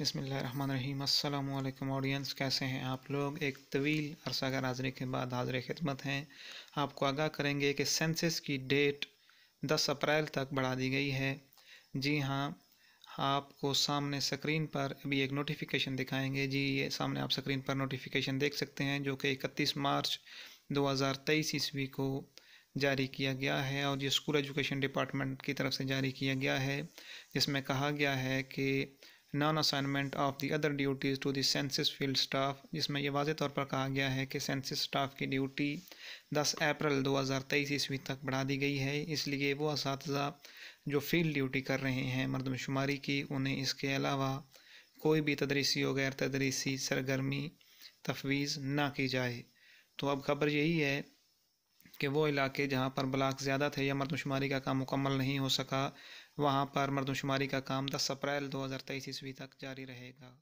बसमीम् अल्लाम ऑडियंस कैसे हैं आप लोग एक तवील अरसा का हाजरे के बाद हाजिर खिदमत हैं आपको आगाह करेंगे कि सेंसिस की डेट 10 अप्रैल तक बढ़ा दी गई है जी हाँ आपको सामने स्क्रीन पर अभी एक नोटिफिकेशन दिखाएंगे जी ये सामने आप स्क्रीन पर नोटिफिकेशन देख सकते हैं जो कि इकतीस मार्च 2023 ईस्वी को जारी किया गया है और ये स्कूल एजुकेशन डिपार्टमेंट की तरफ से जारी किया गया है जिसमें कहा गया है कि non assignment of the other duties to census field staff जिसमें यह वाज तौर पर कहा गया है कि सेंसिस स्टाफ की ड्यूटी 10 अप्रैल 2023 ईस्वी तक बढ़ा दी गई है इसलिए वो इस जो फील्ड ड्यूटी कर रहे हैं मरदमशुमारी की उन्हें इसके अलावा कोई भी तदरीसी और गैर तदरीसी सरगर्मी तफवीज़ ना की जाए तो अब खबर यही है कि वो इलाके जहाँ पर ब्लाक ज़्यादा थे या मरदमशुमारी का काम मुकम्मल नहीं हो सका वहाँ पर मरदमशुमारी का काम 10 अप्रैल 2023 ईस्वी तक जारी रहेगा